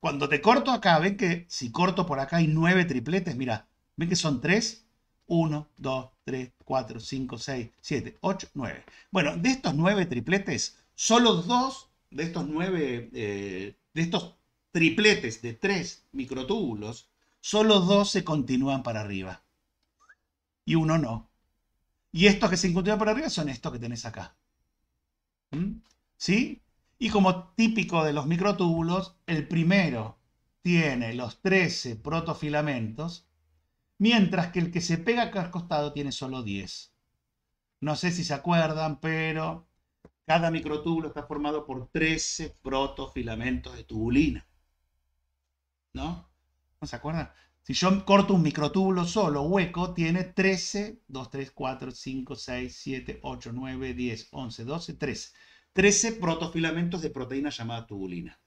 cuando te corto acá, ven que si corto por acá hay nueve tripletes, mira, ven que son tres, Uno, dos, tres, cuatro, cinco, seis, siete, ocho, nueve. Bueno, de estos nueve tripletes, solo dos de estos nueve, eh, de estos tripletes de tres microtúbulos, solo dos se continúan para arriba y uno no. Y estos que se continúan para arriba son estos que tenés acá. ¿Mm? ¿Sí? Y como típico de los microtúbulos, el primero tiene los 13 protofilamentos, mientras que el que se pega acá al costado tiene solo 10. No sé si se acuerdan, pero cada microtúbulo está formado por 13 protofilamentos de tubulina. ¿No? ¿No se acuerdan? Si yo corto un microtúbulo solo, hueco, tiene 13, 2, 3, 4, 5, 6, 7, 8, 9, 10, 11, 12, 13. 13 protofilamentos de proteína llamada tubulina.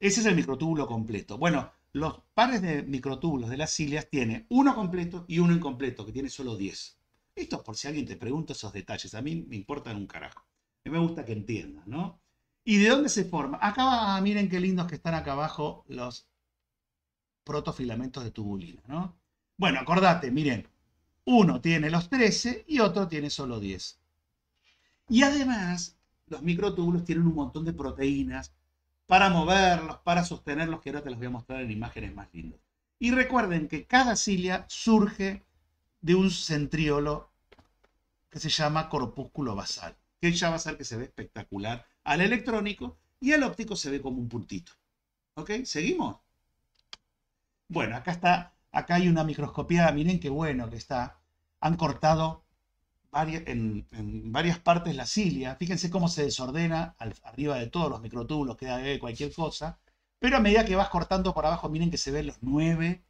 Ese es el microtúbulo completo. Bueno, los pares de microtúbulos de las cilias tiene uno completo y uno incompleto, que tiene solo 10. Esto por si alguien te pregunta esos detalles. A mí me importan un carajo me gusta que entiendan, ¿no? ¿Y de dónde se forma? Acá, va, ah, miren qué lindos que están acá abajo los protofilamentos de tubulina, ¿no? Bueno, acordate, miren, uno tiene los 13 y otro tiene solo 10. Y además, los microtúbulos tienen un montón de proteínas para moverlos, para sostenerlos, que ahora te los voy a mostrar en imágenes más lindas. Y recuerden que cada cilia surge de un centriolo que se llama corpúsculo basal que ya va a ser que se ve espectacular al electrónico y al óptico se ve como un puntito. ¿Ok? ¿Seguimos? Bueno, acá está, acá hay una microscopía, miren qué bueno que está. Han cortado en, varias partes la cilia. Fíjense cómo se desordena arriba de todos los microtúbulos, queda de cualquier cosa. Pero a medida que vas cortando por abajo, miren que se ven los nueve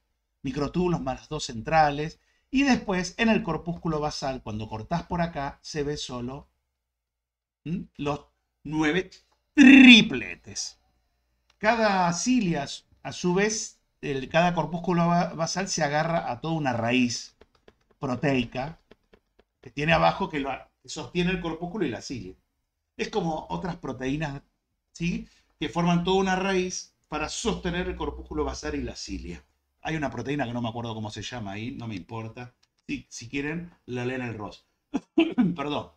microtúbulos más los dos centrales. Y después, en el corpúsculo basal, cuando cortás por acá, se ve solo los nueve tripletes. Cada cilia, a su vez, el, cada corpúsculo basal se agarra a toda una raíz proteica que tiene abajo que, sostiene el corpúsculo y la cilia. Es como otras proteínas ¿sí? que forman toda una raíz para sostener el corpúsculo basal y la cilia. Hay una proteína que no me acuerdo cómo se llama ahí, no me importa. si si quieren, la leen el rostro. Perdón.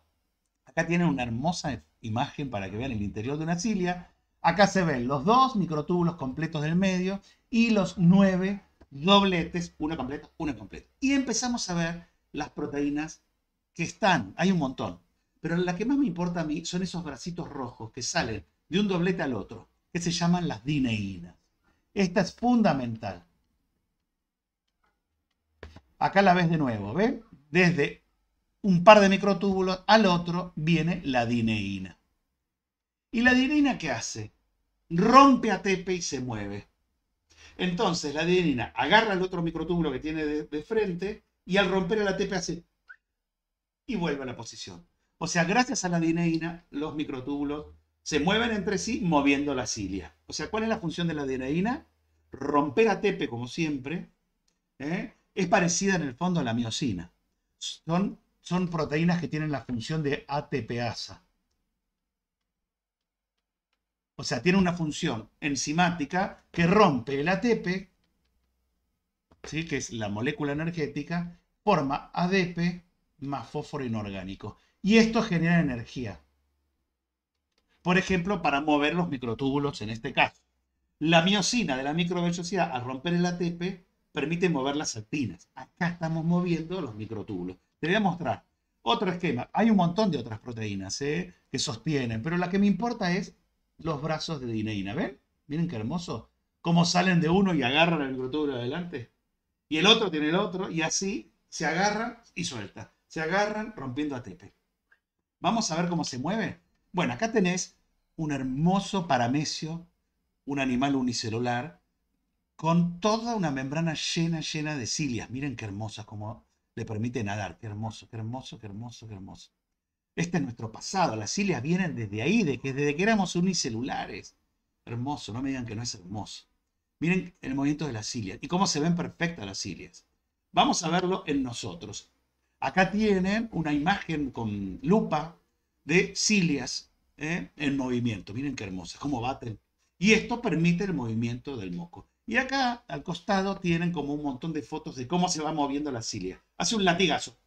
Acá tienen una hermosa imagen para que vean el interior de una cilia. Acá se ven los dos microtúbulos completos del medio y los nueve dobletes, uno completo, uno completo. Y empezamos a ver las proteínas que están, hay un montón, pero la que más me importa a mí son esos bracitos rojos que salen de un doblete al otro, que se llaman las dineínas. Esta es fundamental. Acá la ves de nuevo, ¿ven? Desde un par de microtúbulos, al otro viene la dineína. ¿Y la dineína qué hace? Rompe tepe y se mueve. Entonces la dineína agarra el otro microtúbulo que tiene de, frente y al romper el ATP hace y vuelve a la posición. O sea, gracias a la dineína, los microtúbulos se mueven entre sí moviendo la cilia. O sea, ¿cuál es la función de la dineína? Romper ATP, como siempre, ¿eh? es parecida en el fondo a la miocina. Son son proteínas que tienen la función de ATPasa. O sea, tiene una función enzimática que rompe el ATP, ¿sí? que es la molécula energética, forma ADP más fósforo inorgánico. Y esto genera energía. Por ejemplo, para mover los microtúbulos en este caso. La miocina de la microvellosidad al romper el ATP permite mover las actinas. Acá estamos moviendo los microtúbulos. Te voy a mostrar. Otro esquema. Hay un montón de otras proteínas ¿eh? que sostienen, pero la que me importa es los brazos de dineína. ¿Ven? Miren qué hermoso. Cómo salen de uno y agarran el microtúbulo adelante. Y el otro tiene el otro, y así se agarran y suelta. Se agarran rompiendo a tepe. Vamos a ver cómo se mueve. Bueno, acá tenés un hermoso paramecio, un animal unicelular, con toda una membrana llena, llena de cilias. Miren qué hermosas como le permite nadar. Qué hermoso, qué hermoso, qué hermoso, qué hermoso. Este es nuestro pasado. Las cilias vienen desde ahí, desde que éramos unicelulares. Hermoso, no me digan que no es hermoso. Miren el movimiento de las cilias y cómo se ven perfectas las cilias. Vamos a verlo en nosotros. Acá tienen una imagen con lupa de cilias ¿eh? en movimiento. Miren qué hermosas, cómo baten. Y esto permite el movimiento del moco. Y acá al costado tienen como un montón de fotos de cómo se va moviendo la cilia hace un latigazo.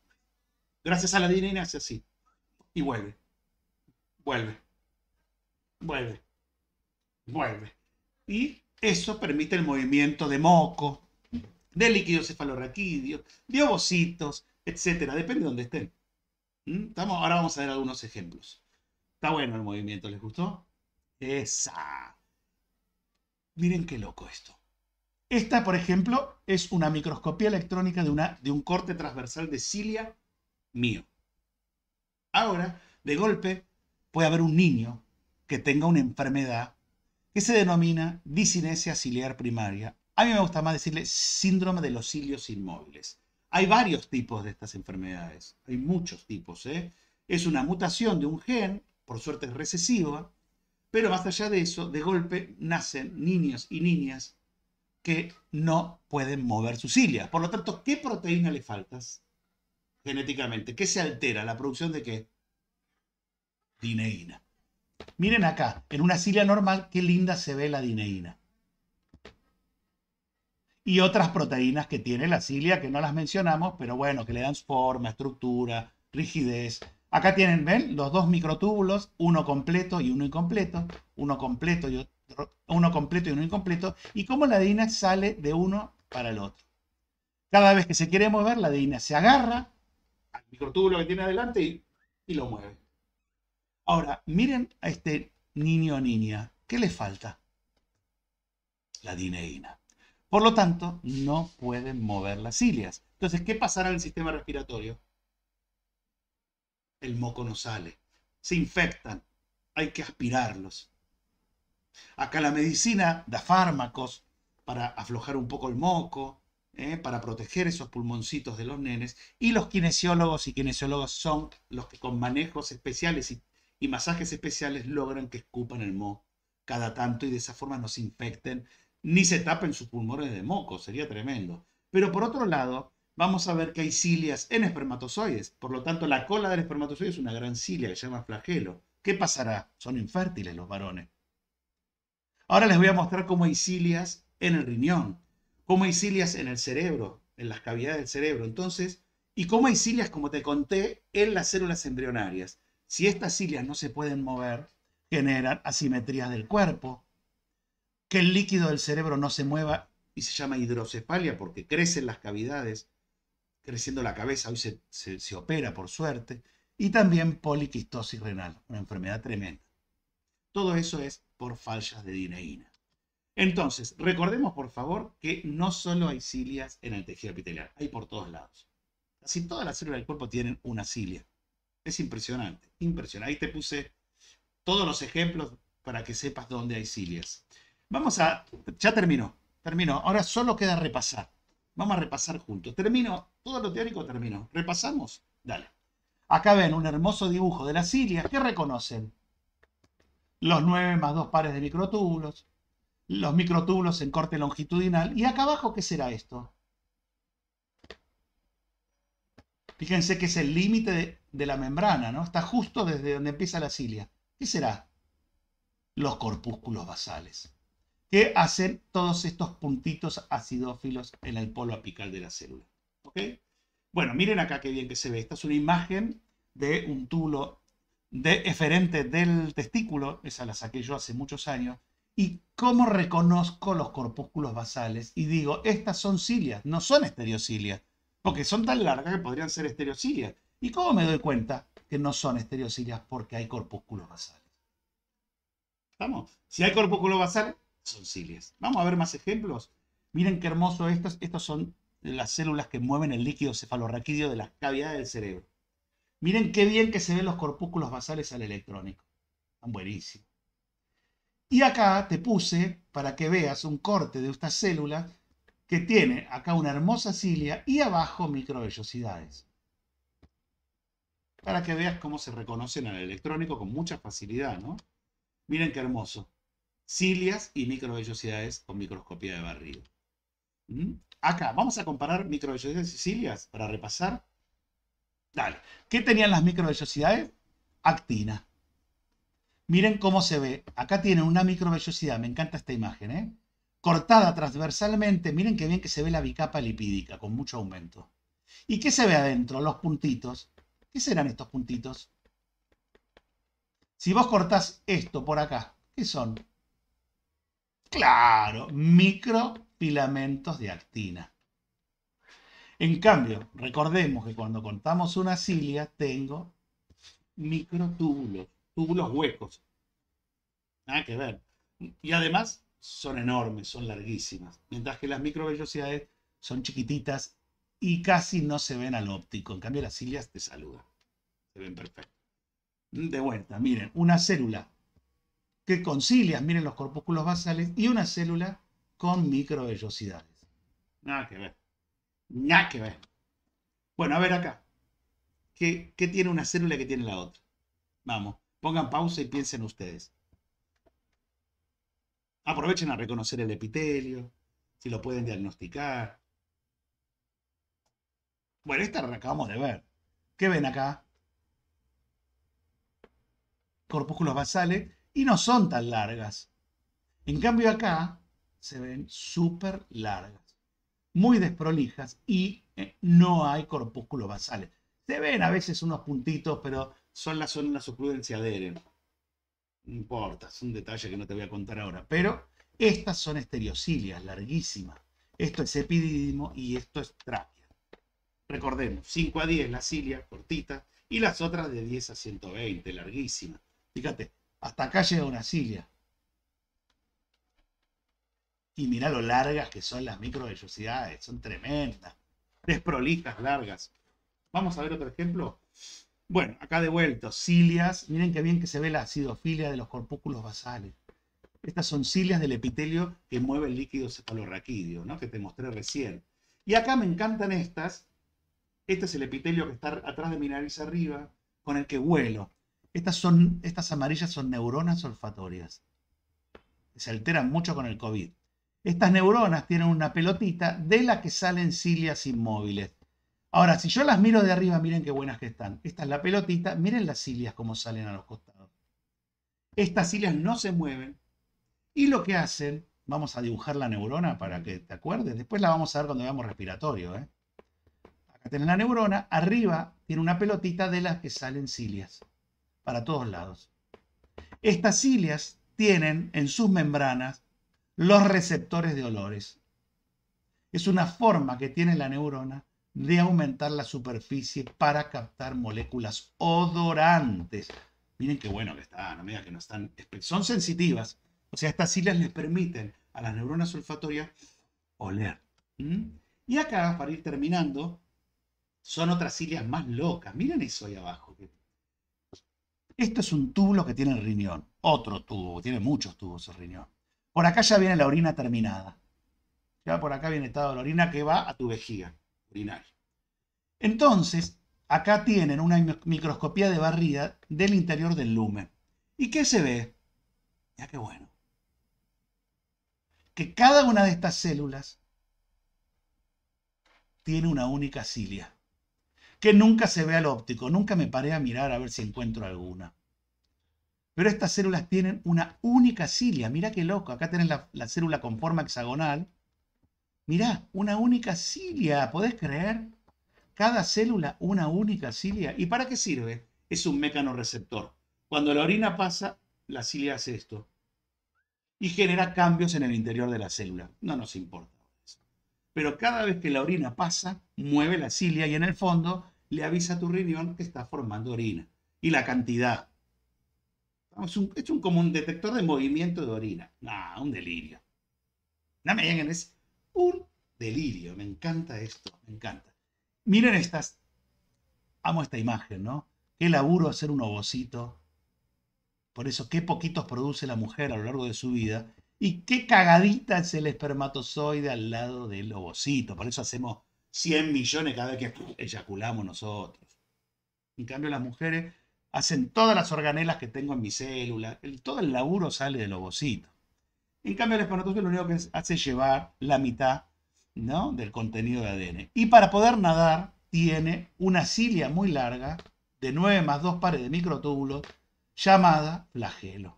Gracias a la dinámica hace así. Y vuelve. Vuelve. Vuelve. Vuelve. Y eso permite el movimiento de moco, de líquido cefalorraquídeo, de ovocitos, etcétera, depende de dónde estén. ¿Mm? Ahora vamos a ver algunos ejemplos. Está bueno el movimiento, ¿les gustó? Esa. Miren qué loco esto. Esta, por ejemplo, es una microscopía electrónica de, un corte transversal de cilia mío. Ahora, de golpe, puede haber un niño que tenga una enfermedad que se denomina disinesia ciliar primaria. A mí me gusta más decirle síndrome de los cilios inmóviles. Hay varios tipos de estas enfermedades, hay muchos tipos. ¿eh? Es una mutación de un gen, por suerte es recesiva, pero más allá de eso, de golpe nacen niños y niñas que no pueden mover sus cilia. Por lo tanto, ¿qué proteína le faltas genéticamente? ¿Qué se altera? ¿La producción de qué? Dineína. Miren acá, en una cilia normal, qué linda se ve la dineína. Y otras proteínas que tiene la cilia, que no las mencionamos, pero bueno, que le dan forma, estructura, rigidez. Acá tienen, ¿ven? Los dos microtúbulos, uno completo y uno incompleto, uno completo y otro uno completo y uno incompleto, y cómo la DINA sale de uno para el otro. Cada vez que se quiere mover, la DINA se agarra al microtúbulo que tiene adelante y, lo mueve. Ahora, miren a este niño o niña, ¿qué le falta? La dineína. Por lo tanto, no pueden mover las cilias. Entonces, ¿qué pasará en el sistema respiratorio? El moco no sale. Se infectan. Hay que aspirarlos. Acá la medicina da fármacos para aflojar un poco el moco, ¿eh? para proteger esos pulmoncitos de los nenes. Y los kinesiólogos y kinesiólogos son los que con manejos especiales y, y masajes especiales logran que escupan el moco cada tanto y de esa forma no se infecten ni se tapen sus pulmones de moco. Sería tremendo. Pero por otro lado, vamos a ver que hay cilias en espermatozoides. Por lo tanto, la cola del espermatozoide es una gran cilia que se llama flagelo. ¿Qué pasará? Son infértiles los varones. Ahora les voy a mostrar cómo hay cilias en el riñón, cómo hay cilias en el cerebro, en las cavidades del cerebro. Entonces, y cómo hay cilias, como te conté, en las células embrionarias. Si estas cilias no se pueden mover, generan asimetrías del cuerpo. Que el líquido del cerebro no se mueva y se llama hidrocefalia porque crecen las cavidades, creciendo la cabeza, hoy se, se opera por suerte. Y también poliquistosis renal, una enfermedad tremenda. Todo eso es por fallas de dineína. Entonces, recordemos por favor que no solo hay cilias en el tejido epitelial, hay por todos lados. Casi todas las células del cuerpo tienen una cilia. Es impresionante, impresionante. Ahí te puse todos los ejemplos para que sepas dónde hay cilias. Vamos a, ya terminó, terminó. Ahora solo queda repasar. Vamos a repasar juntos. Termino, todo lo teórico terminó. ¿Repasamos? Dale. Acá ven un hermoso dibujo de las cilias. ¿Qué reconocen? los 9 más 2 pares de microtúbulos, los microtúbulos en corte longitudinal. Y acá abajo, ¿qué será esto? Fíjense que es el límite de, la membrana, ¿no? Está justo desde donde empieza la cilia. ¿Qué será? Los corpúsculos basales, que hacen todos estos puntitos acidófilos en el polo apical de la célula. Bueno, miren acá qué bien que se ve. Esta es una imagen de un túbulo de eferente del testículo, esa la saqué yo hace muchos años, y cómo reconozco los corpúsculos basales y digo, estas son cilias, no son estereocilias, porque son tan largas que podrían ser estereocilias. ¿Y cómo me doy cuenta que no son estereocilias porque hay corpúsculos basales? Vamos, si hay corpúsculos basales, son cilias. Vamos a ver más ejemplos. Miren qué hermoso estos. Estos son las células que mueven el líquido cefalorraquídeo de las cavidades del cerebro. Miren qué bien que se ven los corpúsculos basales al electrónico. Están buenísimos. Y acá te puse, para que veas, un corte de esta célula que tiene acá una hermosa cilia y abajo microvellosidades. Para que veas cómo se reconocen al electrónico con mucha facilidad, ¿no? Miren qué hermoso. Cilias y microvellosidades con microscopía de barrido. ¿Mm? Acá, vamos a comparar microvellosidades y cilias para repasar. Dale. ¿Qué tenían las microvellosidades? Actina. Miren cómo se ve. Acá tienen una microvellosidad. Me encanta esta imagen. ¿eh? Cortada transversalmente. Miren qué bien que se ve la bicapa lipídica con mucho aumento. ¿Y qué se ve adentro? Los puntitos. ¿Qué serán estos puntitos? Si vos cortás esto por acá, ¿qué son? Claro, microfilamentos de actina. En cambio, recordemos que cuando contamos una cilia tengo microtúbulos, túbulos huecos. Nada que ver. Y además son enormes, son larguísimas. Mientras que las microvellosidades son chiquititas y casi no se ven al óptico. En cambio, las cilias te saludan. Se ven perfecto. De vuelta, miren, una célula que con cilias, miren los corpúsculos basales, y una célula con microvellosidades. Nada que ver. Nada que ver. Bueno, a ver acá. ¿Qué, tiene una célula que tiene la otra? Vamos, pongan pausa y piensen ustedes. Aprovechen a reconocer el epitelio, si lo pueden diagnosticar. Bueno, esta la acabamos de ver. ¿Qué ven acá? Corpúsculos basales y no son tan largas. En cambio acá se ven súper largas muy desprolijas y eh, no hay corpúsculos basales. Se ven a veces unos puntitos, pero son las zona de No importa, es un detalle que no te voy a contar ahora. Pero estas son estereocilias, larguísimas. Esto es epididimo y esto es tráquea. Recordemos, 5 a 10 las cilia cortitas, y las otras de 10 a 120, larguísimas. Fíjate, hasta acá llega una cilia. Y mira lo largas que son las microvellosidades, son tremendas, desprolijas, largas. Vamos a ver otro ejemplo. Bueno, acá de vuelta, cilias. Miren qué bien que se ve la acidofilia de los corpúculos basales. Estas son cilias del epitelio que mueve el líquido cefalorraquídeo, ¿no? que te mostré recién. Y acá me encantan estas. Este es el epitelio que está atrás de mi nariz arriba, con el que vuelo. Estas, son, estas amarillas son neuronas olfatorias. Se alteran mucho con el COVID. Estas neuronas tienen una pelotita de la que salen cilias inmóviles. Ahora, si yo las miro de arriba, miren qué buenas que están. Esta es la pelotita, miren las cilias como salen a los costados. Estas cilias no se mueven y lo que hacen, vamos a dibujar la neurona para que te acuerdes, después la vamos a ver cuando veamos respiratorio. ¿eh? Acá tienen la neurona, arriba tiene una pelotita de las que salen cilias para todos lados. Estas cilias tienen en sus membranas los receptores de olores. Es una forma que tiene la neurona de aumentar la superficie para captar moléculas odorantes. Miren qué bueno que está, no que no están. Son sensitivas. O sea, estas cilias les permiten a las neuronas olfatorias oler. Y acá, para ir terminando, son otras cilias más locas. Miren eso ahí abajo. Esto es un tubo que tiene el riñón. Otro tubo, tiene muchos tubos el riñón. Por acá ya viene la orina terminada. Ya por acá viene estado la orina que va a tu vejiga urinaria. Entonces, acá tienen una microscopía de barrida del interior del lumen. ¿Y qué se ve? Ya qué bueno. Que cada una de estas células tiene una única cilia. Que nunca se ve al óptico. Nunca me paré a mirar a ver si encuentro alguna. Pero estas células tienen una única cilia. Mira qué loco. Acá tenés la, célula con forma hexagonal. Mirá, una única cilia. ¿Podés creer? Cada célula, una única cilia. ¿Y para qué sirve? Es un mecanorreceptor. Cuando la orina pasa, la cilia hace esto. Y genera cambios en el interior de la célula. No nos importa. Pero cada vez que la orina pasa, mueve la cilia y en el fondo le avisa a tu riñón que está formando orina. Y la cantidad. Es un, como un detector de movimiento de orina. Ah, un delirio. No me digan, es un delirio. Me encanta esto, me encanta. Miren estas. Amo esta imagen, ¿no? Qué laburo hacer un ovocito. Por eso, qué poquitos produce la mujer a lo largo de su vida. Y qué cagadita es el espermatozoide al lado del ovocito. Por eso hacemos 100 millones cada vez que eyaculamos nosotros. En cambio, las mujeres hacen todas las organelas que tengo en mi célula, todo el laburo sale del ovocito. En cambio, el espermatozoide lo único que hace es llevar la mitad ¿no? del contenido de ADN. Y para poder nadar, tiene una cilia muy larga de 9 más 2 pares de microtúbulos llamada flagelo.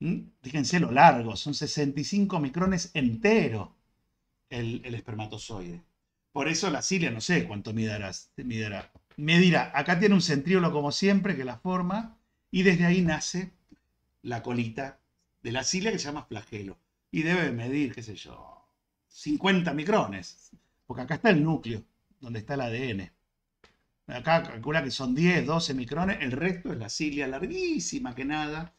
¿Mm? Fíjense lo largo, son 65 micrones entero el, espermatozoide. Por eso la cilia, no sé cuánto midará, midará me dirá, acá tiene un centríolo como siempre que la forma y desde ahí nace la colita de la cilia que se llama flagelo y debe medir, qué sé yo, 50 micrones, porque acá está el núcleo, donde está el ADN. Acá calcula que son 10, 12 micrones, el resto es la cilia larguísima que nada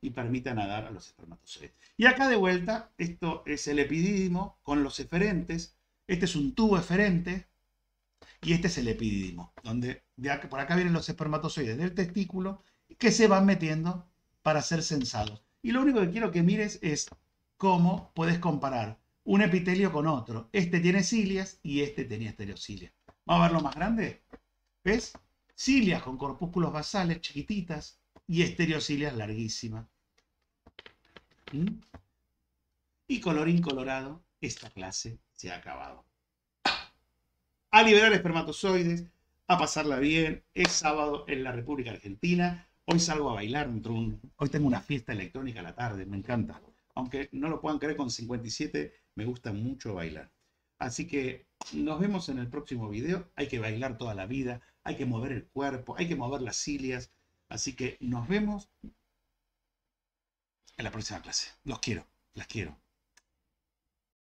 y permite nadar a los espermatozoides. Y acá de vuelta, esto es el epididimo con los eferentes. Este es un tubo eferente y este es el epididimo, donde por acá vienen los espermatozoides del testículo que se van metiendo para ser sensados. Y lo único que quiero que mires es cómo puedes comparar un epitelio con otro. Este tiene cilias y este tenía estereocilias. Vamos a ver lo más grande. ¿Ves? Cilias con corpúsculos basales chiquititas y estereocilias larguísimas. ¿Mm? Y color incolorado. esta clase se ha acabado a liberar espermatozoides, a pasarla bien. Es sábado en la República Argentina. Hoy salgo a bailar, hoy tengo una fiesta electrónica a la tarde, me encanta. Aunque no lo puedan creer, con 57 me gusta mucho bailar. Así que nos vemos en el próximo video. Hay que bailar toda la vida, hay que mover el cuerpo, hay que mover las cilias. Así que nos vemos en la próxima clase. Los quiero, las quiero.